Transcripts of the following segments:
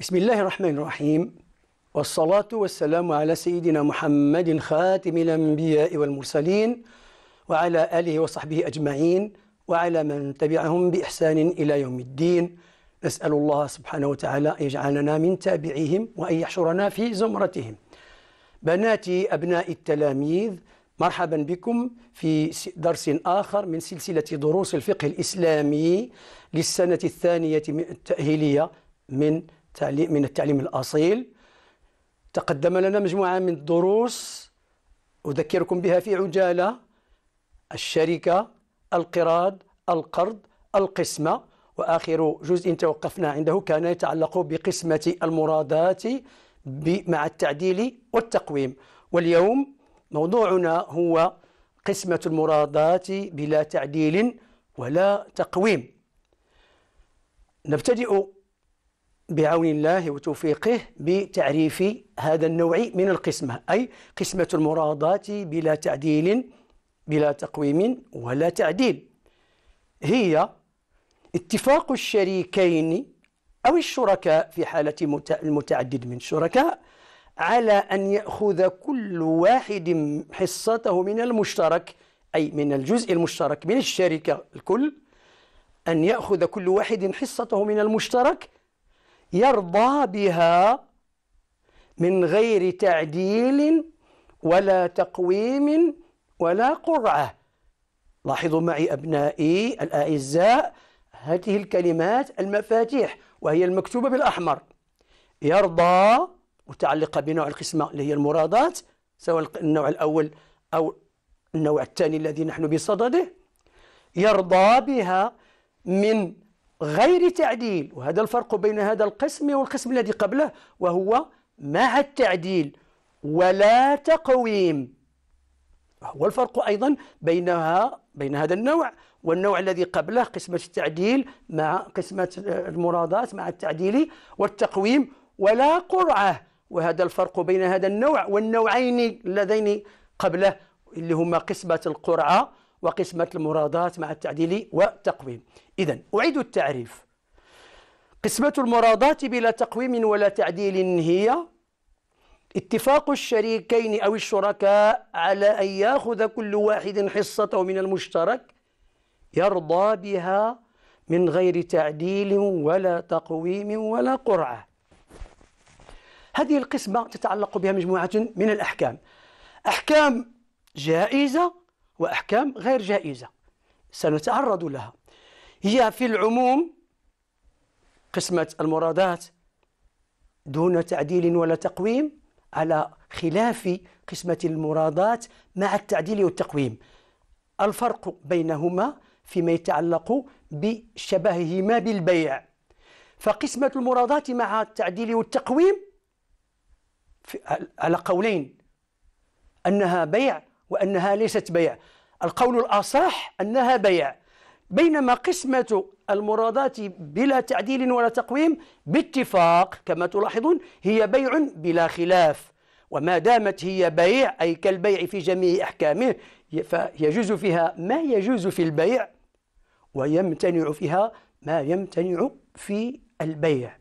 بسم الله الرحمن الرحيم والصلاة والسلام على سيدنا محمد خاتم الأنبياء والمرسلين وعلى آله وصحبه أجمعين وعلى من تبعهم بإحسان إلى يوم الدين نسأل الله سبحانه وتعالى أن يجعلنا من تابعيهم وأن يحشرنا في زمرتهم بناتي أبناء التلاميذ مرحبا بكم في درس آخر من سلسلة دروس الفقه الإسلامي للسنة الثانية التأهيلية من تعليم من التعليم الأصيل تقدم لنا مجموعة من الدروس أذكركم بها في عجالة الشركة القراض القرض القسمة وآخر جزء توقفنا عنده كان يتعلق بقسمة المرادات مع التعديل والتقويم واليوم موضوعنا هو قسمة المرادات بلا تعديل ولا تقويم نبتدئ بعون الله وتوفيقه بتعريف هذا النوع من القسمة أي قسمة المرادات بلا تعديل بلا تقويم ولا تعديل هي اتفاق الشريكين أو الشركاء في حالة المتعدد من الشركاء على أن يأخذ كل واحد حصته من المشترك أي من الجزء المشترك من الشركة الكل أن يأخذ كل واحد حصته من المشترك يرضى بها من غير تعديل ولا تقويم ولا قرعه لاحظوا معي ابنائي الاعزاء هذه الكلمات المفاتيح وهي المكتوبه بالاحمر يرضى متعلقه بنوع القسمه اللي هي المرادات سواء النوع الاول او النوع الثاني الذي نحن بصدده يرضى بها من غير تعديل وهذا الفرق بين هذا القسم والقسم الذي قبله وهو مع التعديل ولا تقويم هو الفرق أيضا بينها بين هذا النوع والنوع الذي قبله قسمة التعديل مع قسمة المرادات مع التعديل والتقويم ولا قرعة وهذا الفرق بين هذا النوع والنوعين اللذين قبله اللي هما قسمة القرعة وقسمة المرادات مع التعديل والتقويم إذا أعيد التعريف قسمة المراضات بلا تقويم ولا تعديل هي اتفاق الشريكين أو الشركاء على أن يأخذ كل واحد حصته من المشترك يرضى بها من غير تعديل ولا تقويم ولا قرعة هذه القسمة تتعلق بها مجموعة من الأحكام أحكام جائزة وأحكام غير جائزة سنتعرض لها هي في العموم قسمة المرادات دون تعديل ولا تقويم على خلاف قسمة المرادات مع التعديل والتقويم الفرق بينهما فيما يتعلق بشبههما بالبيع فقسمة المرادات مع التعديل والتقويم على قولين أنها بيع وأنها ليست بيع القول الأصح أنها بيع بينما قسمة المرادات بلا تعديل ولا تقويم باتفاق كما تلاحظون هي بيع بلا خلاف وما دامت هي بيع أي كالبيع في جميع أحكامه فيجوز فيها ما يجوز في البيع ويمتنع فيها ما يمتنع في البيع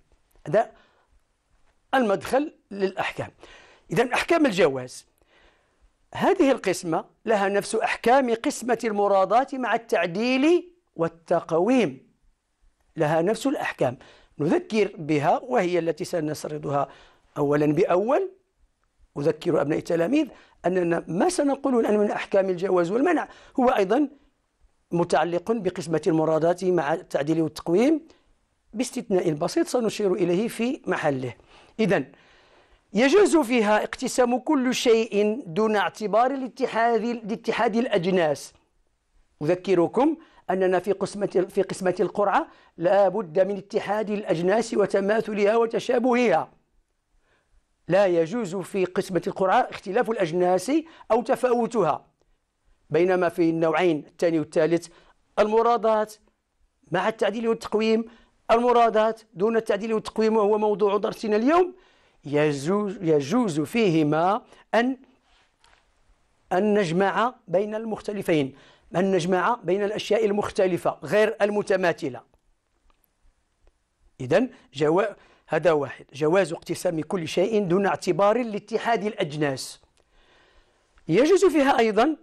هذا المدخل للأحكام إذا أحكام الجواز هذه القسمة لها نفس أحكام قسمة المرادات مع التعديل والتقويم لها نفس الأحكام نذكر بها وهي التي سنسردها أولا بأول أذكر أبناء التلاميذ أننا ما سنقول الآن من أحكام الجواز والمنع هو أيضا متعلق بقسمة المرادات مع التعديل والتقويم باستثناء بسيط سنشير إليه في محله إذا يجوز فيها اقتسام كل شيء دون اعتبار الاتحاد, الاتحاد الأجناس أذكركم أننا في قسمة في قسمة القرعة لا بد من اتحاد الأجناس وتماثلها وتشابهها لا يجوز في قسمة القرعة اختلاف الأجناس أو تفاوتها بينما في النوعين الثاني والثالث المرادات مع التعديل والتقويم المرادات دون التعديل والتقويم وهو موضوع درسنا اليوم يجوز, يجوز فيهما أن أن نجمع بين المختلفين أن نجمع بين الأشياء المختلفة غير المتماثلة إذا جو... هذا واحد جواز اقتسام كل شيء دون اعتبار لاتحاد الأجناس يجوز فيها أيضا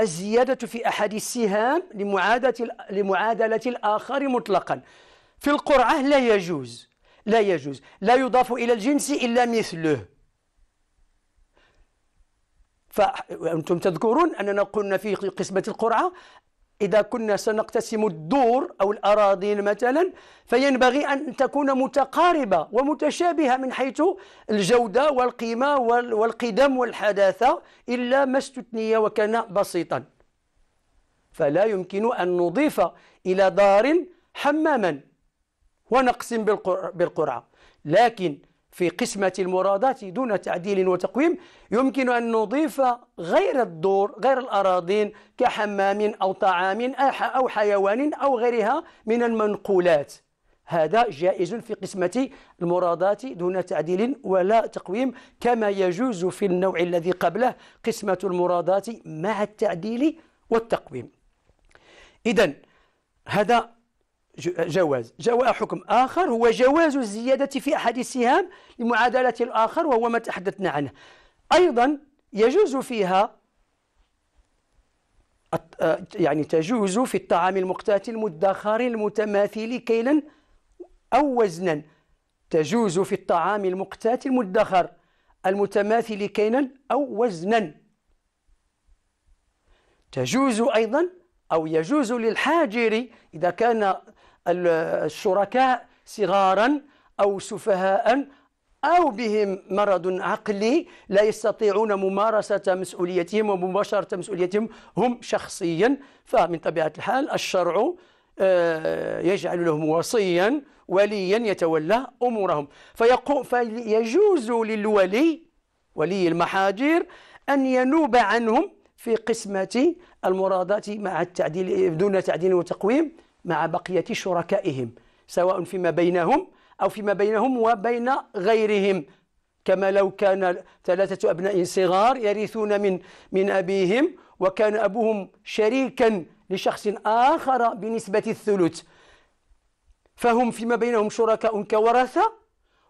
الزيادة في أحد السهام لمعادلة, لمعادلة الآخر مطلقا في القرعة لا يجوز لا يجوز لا يضاف إلى الجنس إلا مثله فأنتم تذكرون أننا قلنا في قسمة القرعة إذا كنا سنقتسم الدور أو الأراضين مثلا فينبغي أن تكون متقاربة ومتشابهة من حيث الجودة والقيمة والقدم والحداثة إلا ما استثني وكان بسيطا فلا يمكن أن نضيف إلى دار حماما ونقسم بالقرعة لكن في قسمة المرادات دون تعديل وتقويم يمكن أن نضيف غير الدور غير الأراضين كحمام أو طعام أو حيوان أو غيرها من المنقولات هذا جائز في قسمة المرادات دون تعديل ولا تقويم كما يجوز في النوع الذي قبله قسمة المرادات مع التعديل والتقويم إذا هذا جواز جواز حكم آخر هو جواز الزيادة في أحد السهام لمعادلة الآخر وهو ما تحدثنا عنه أيضا يجوز فيها آه، يعني تجوز في الطعام المقتات المدخر المتماثل كيلا أو وزنا تجوز في الطعام المقتات المدخر المتماثل كيلا أو وزنا تجوز أيضا أو يجوز للحاجر إذا كان الشركاء صغارا أو سفهاء أو بهم مرض عقلي لا يستطيعون ممارسة مسؤوليتهم ومباشرة مسؤوليتهم هم شخصيا فمن طبيعة الحال الشرع آه، يجعل لهم وصيا وليا يتولى أمورهم فيقوم فيجوز للولي ولي المحاجر أن ينوب عنهم في قسمة المرادات مع التعديل دون تعديل وتقويم مع بقية شركائهم سواء فيما بينهم أو فيما بينهم وبين غيرهم كما لو كان ثلاثة أبناء صغار يرثون من من أبيهم وكان أبوهم شريكا لشخص آخر بنسبة الثلث فهم فيما بينهم شركاء كورثة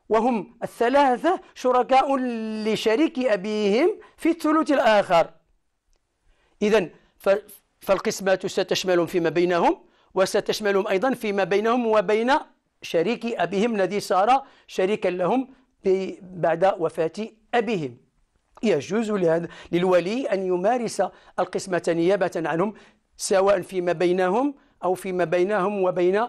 وهم الثلاثة شركاء لشريك أبيهم في الثلث الآخر إذا فالقسمات ستشمل فيما بينهم وستشملهم أيضا فيما بينهم وبين شريك أبيهم الذي صار شريكا لهم بعد وفاة أبيهم يجوز للولي أن يمارس القسمة نيابة عنهم سواء فيما بينهم أو فيما بينهم وبين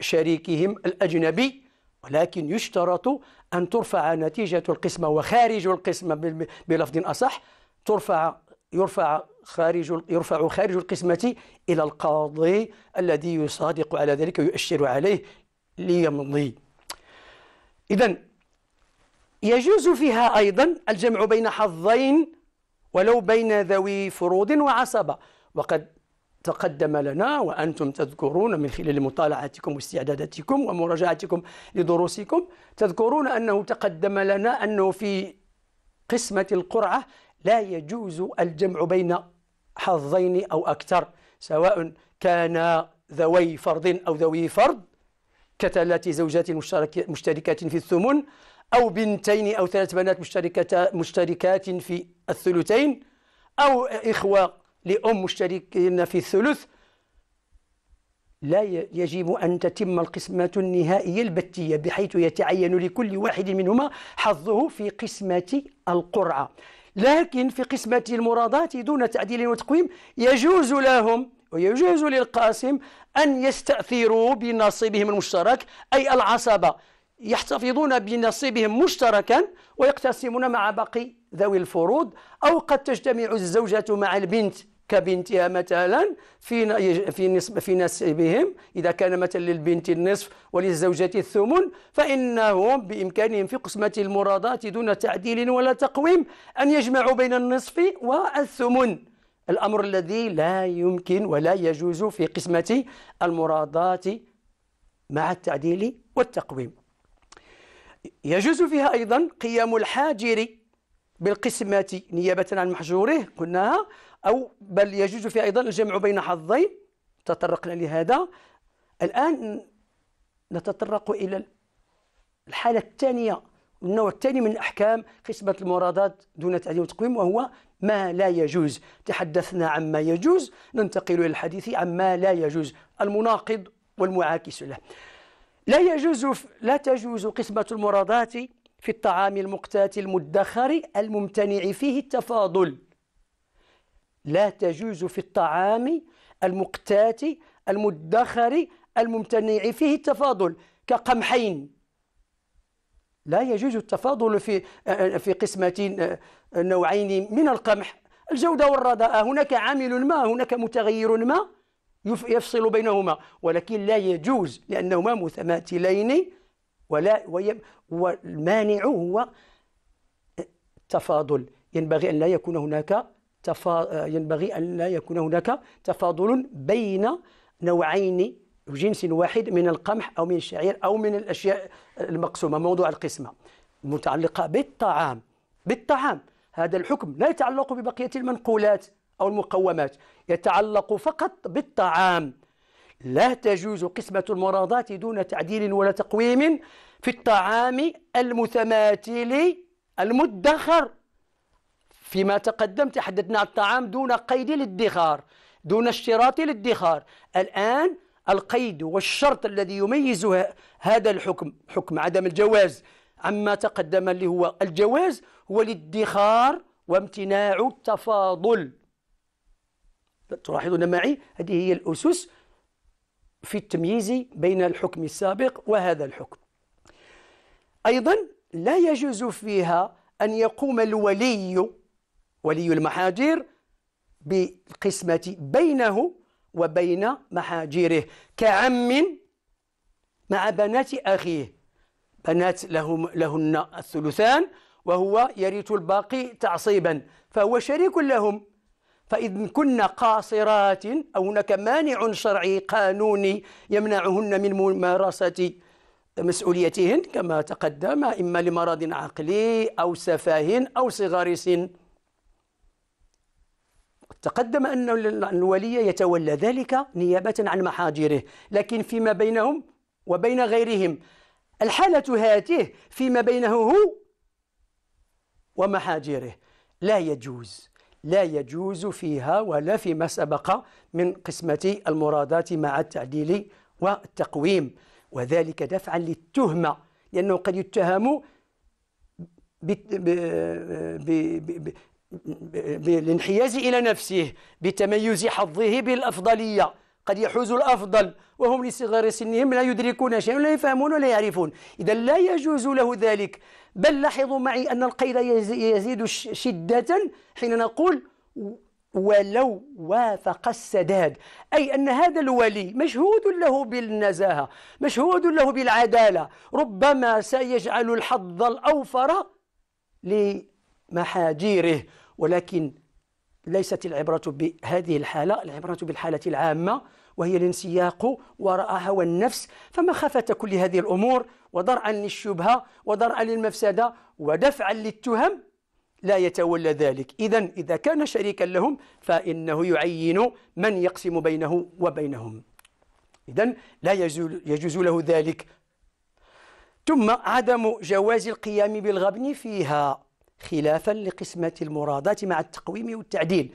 شريكهم الأجنبي ولكن يشترط أن ترفع نتيجة القسمة وخارج القسمة بلفظ أصح ترفع يرفع خارج يرفع خارج القسمة إلى القاضي الذي يصادق على ذلك ويؤشر عليه ليمضي إذا يجوز فيها أيضا الجمع بين حظين ولو بين ذوي فروض وعصبة وقد تقدم لنا وأنتم تذكرون من خلال مطالعتكم واستعداداتكم ومراجعتكم لدروسكم تذكرون أنه تقدم لنا أنه في قسمة القرعة لا يجوز الجمع بين حظين أو أكثر سواء كان ذوي فرض أو ذوي فرض كثلاث زوجات مشتركات في الثمن أو بنتين أو ثلاث بنات مشتركات في الثلثين أو إخوة لأم مشتركين في الثلث لا يجب أن تتم القسمة النهائية البتية بحيث يتعين لكل واحد منهما حظه في قسمة القرعة لكن في قسمة المرادات دون تعديل وتقويم يجوز لهم ويجوز للقاسم أن يستأثروا بنصيبهم المشترك أي العصبة يحتفظون بنصيبهم مشتركا ويقتسمون مع باقي ذوي الفروض أو قد تجتمع الزوجة مع البنت كبنتها مثلا في في نسب في نسبهم اذا كان مثلا للبنت النصف وللزوجه الثمن فانهم بامكانهم في قسمه المرادات دون تعديل ولا تقويم ان يجمعوا بين النصف والثمن الامر الذي لا يمكن ولا يجوز في قسمه المرادات مع التعديل والتقويم يجوز فيها أيضا قيام الحاجر بالقسمة نيابة عن محجوره قلناها أو بل يجوز في أيضا الجمع بين حظين تطرقنا لهذا الآن نتطرق إلى الحالة الثانية النوع الثاني من أحكام قسمة المرادات دون تعديل وتقويم وهو ما لا يجوز تحدثنا عما يجوز ننتقل إلى الحديث عما لا يجوز المناقض والمعاكس له لا يجوز لا تجوز قسمة المرادات في الطعام المقتات المدخر الممتنع فيه التفاضل لا تجوز في الطعام المقتات المدخر الممتنع فيه التفاضل كقمحين لا يجوز التفاضل في في قسمة نوعين من القمح الجودة والرداء هناك عامل ما هناك متغير ما يفصل بينهما ولكن لا يجوز لأنهما متماثلين ولا والمانع هو التفاضل ينبغي أن لا يكون هناك تفا... آه، ينبغي أن لا يكون هناك تفاضل بين نوعين جنس واحد من القمح أو من الشعير أو من الأشياء المقسومة موضوع القسمة متعلقة بالطعام بالطعام هذا الحكم لا يتعلق ببقية المنقولات أو المقومات يتعلق فقط بالطعام لا تجوز قسمة المراضات دون تعديل ولا تقويم في الطعام المتماثل المدخر فيما تقدم تحدثنا عن الطعام دون قيد للدخار دون اشتراط للدخار الآن القيد والشرط الذي يميز هذا الحكم حكم عدم الجواز عما تقدم اللي هو الجواز هو الادخار وامتناع التفاضل تلاحظون معي هذه هي الأسس في التمييز بين الحكم السابق وهذا الحكم أيضا لا يجوز فيها أن يقوم الولي ولي المحاجير بالقسمة بينه وبين محاجيره كعم مع بنات أخيه بنات لهم لهن الثلثان وهو يرث الباقي تعصيبا فهو شريك لهم فإن كن قاصرات أو هناك مانع شرعي قانوني يمنعهن من ممارسة مسؤوليتهن كما تقدم إما لمرض عقلي أو سفاه أو صغار سن تقدم أن الولي يتولى ذلك نيابة عن محاجره لكن فيما بينهم وبين غيرهم الحالة هاته فيما بينه هو ومحاجره لا يجوز لا يجوز فيها ولا فيما سبق من قسمة المرادات مع التعديل والتقويم وذلك دفعا للتهمة لأنه قد يتهم بالانحياز إلى نفسه بتميز حظه بالأفضلية قد يحوز الأفضل وهم لصغار سنهم لا يدركون شيئا لا يفهمون ولا يعرفون إذا لا يجوز له ذلك بل لاحظوا معي أن القيد يزيد شدة حين نقول ولو وافق السداد أي أن هذا الولي مشهود له بالنزاهة مشهود له بالعدالة ربما سيجعل الحظ الأوفر لمحاجيره ولكن ليست العبرة بهذه الحالة العبرة بالحالة العامة وهي الانسياق وراء هوى النفس فما كل هذه الأمور وضرعا للشبهة وضرعا للمفسدة ودفعا للتهم لا يتولى ذلك إذا إذا كان شريكا لهم فإنه يعين من يقسم بينه وبينهم إذا لا يجوز له ذلك ثم عدم جواز القيام بالغبن فيها خلافا لقسمة المرادات مع التقويم والتعديل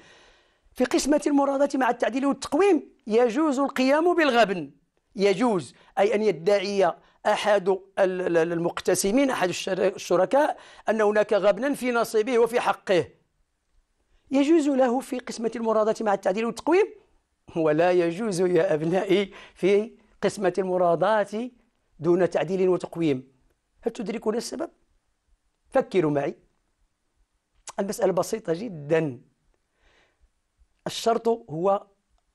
في قسمة المرادات مع التعديل والتقويم يجوز القيام بالغبن يجوز أي أن يدعي أحد المقتسمين أحد الشركاء أن هناك غبنا في نصيبه وفي حقه يجوز له في قسمة المرادات مع التعديل والتقويم ولا يجوز يا أبنائي في قسمة المرادات دون تعديل وتقويم هل تدركون السبب؟ فكروا معي المسألة بسيطة جدا الشرط هو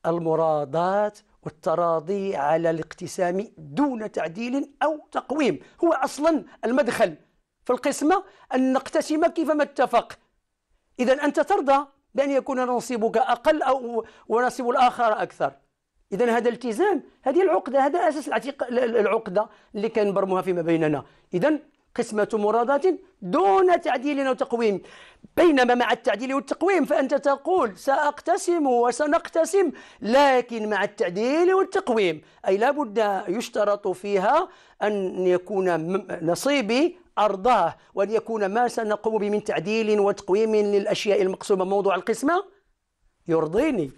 المرادات والتراضي على الاقتسام دون تعديل أو تقويم هو أصلا المدخل في القسمة أن نقتسم كيفما اتفق إذا أنت ترضى بأن يكون نصيبك أقل أو ونصيب الآخر أكثر إذا هذا التزام هذه العقدة هذا أساس العقدة اللي كنبرموها فيما بيننا إذا قسمة مرادات دون تعديل وتقويم بينما مع التعديل والتقويم فأنت تقول سأقتسم وسنقتسم لكن مع التعديل والتقويم أي لا بد يشترط فيها أن يكون نصيبي أرضاه وأن يكون ما سنقوم به من تعديل وتقويم للأشياء المقسومة موضوع القسمة يرضيني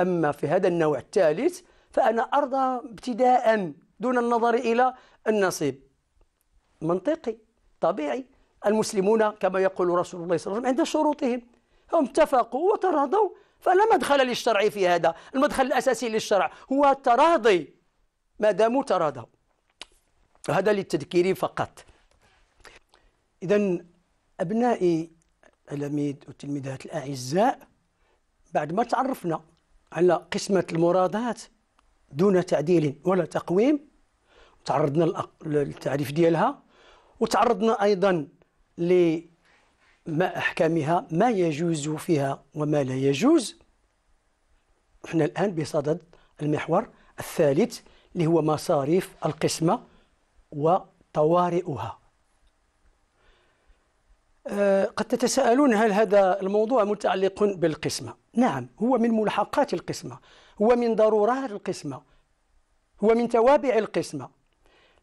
أما في هذا النوع الثالث فأنا أرضى ابتداء دون النظر إلى النصيب منطقي طبيعي المسلمون كما يقول رسول الله صلى الله عليه وسلم عند شروطهم هم اتفقوا وتراضوا فلا مدخل للشرع في هذا المدخل الأساسي للشرع هو التراضي ما داموا تراضوا هذا للتذكير فقط إذا أبنائي التلاميذ والتلميذات الأعزاء بعد ما تعرفنا على قسمة المرادات دون تعديل ولا تقويم تعرضنا للتعريف ديالها وتعرضنا أيضا لما أحكامها ما يجوز فيها وما لا يجوز احنا الآن بصدد المحور الثالث اللي هو مصاريف القسمة وطوارئها آه، قد تتساءلون هل هذا الموضوع متعلق بالقسمة نعم هو من ملحقات القسمة هو من ضرورات القسمة هو من توابع القسمة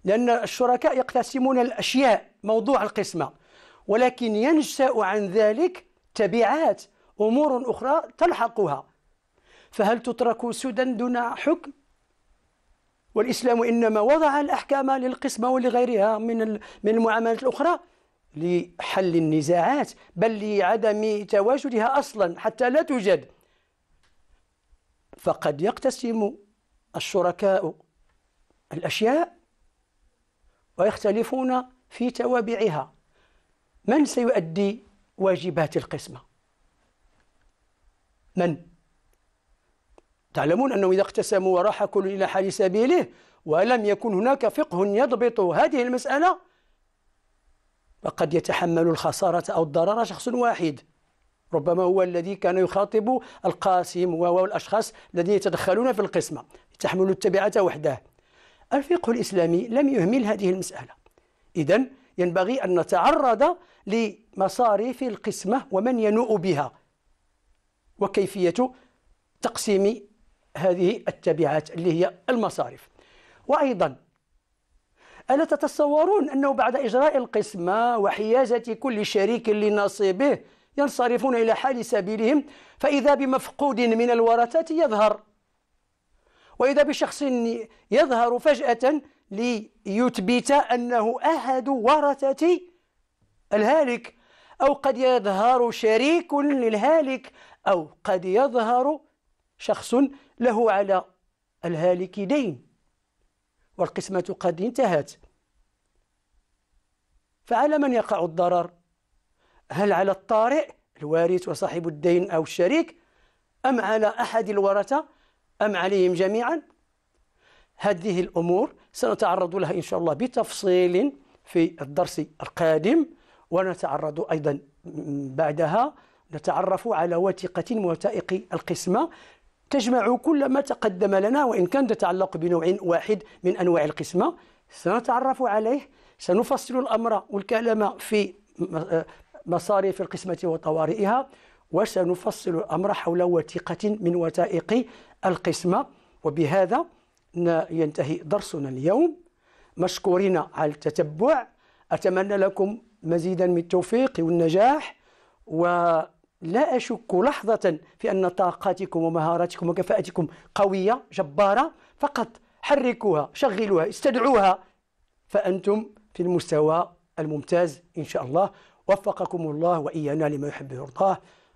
لأن الشركاء يقتسمون الأشياء موضوع القسمة ولكن ينشأ عن ذلك تبعات أمور أخرى تلحقها فهل تترك سدى دون حكم؟ والإسلام إنما وضع الأحكام للقسمة ولغيرها من من المعاملات الأخرى لحل النزاعات بل لعدم تواجدها أصلا حتى لا توجد فقد يقتسم الشركاء الأشياء ويختلفون في توابعها من سيؤدي واجبات القسمة من تعلمون أنه إذا اقتسموا وراح كل إلى حال سبيله ولم يكن هناك فقه يضبط هذه المسألة فقد يتحمل الخسارة أو الضرر شخص واحد ربما هو الذي كان يخاطب القاسم وهو الأشخاص الذين يتدخلون في القسمة يتحمل التبعة وحده الفقه الإسلامي لم يهمل هذه المسألة إذا ينبغي أن نتعرض لمصاريف القسمة ومن ينوء بها وكيفية تقسيم هذه التبعات اللي هي المصاريف وأيضا ألا تتصورون أنه بعد إجراء القسمة وحيازة كل شريك لنصيبه ينصرفون إلى حال سبيلهم فإذا بمفقود من الورثة يظهر وإذا بشخص يظهر فجأة ليثبت أنه أحد ورثة الهالك أو قد يظهر شريك للهالك أو قد يظهر شخص له على الهالك دين والقسمة قد انتهت فعلى من يقع الضرر؟ هل على الطارئ الوارث وصاحب الدين أو الشريك أم على أحد الورثة أم عليهم جميعا هذه الأمور سنتعرض لها إن شاء الله بتفصيل في الدرس القادم ونتعرض أيضا بعدها نتعرف على وثيقة وثائق القسمة تجمع كل ما تقدم لنا وإن كان تتعلق بنوع واحد من أنواع القسمة سنتعرف عليه سنفصل الأمر والكلام في آه، مصاريف القسمة وطوارئها وسنفصل الأمر حول وثيقة من وثائق القسمة وبهذا ينتهي درسنا اليوم مشكورين على التتبع أتمنى لكم مزيدا من التوفيق والنجاح ولا أشك لحظة في أن طاقاتكم ومهاراتكم وكفاءتكم قوية جبارة فقط حركوها شغلوها استدعوها فأنتم في المستوى الممتاز إن شاء الله وفقكم الله وإيانا لما يحب ويرضاه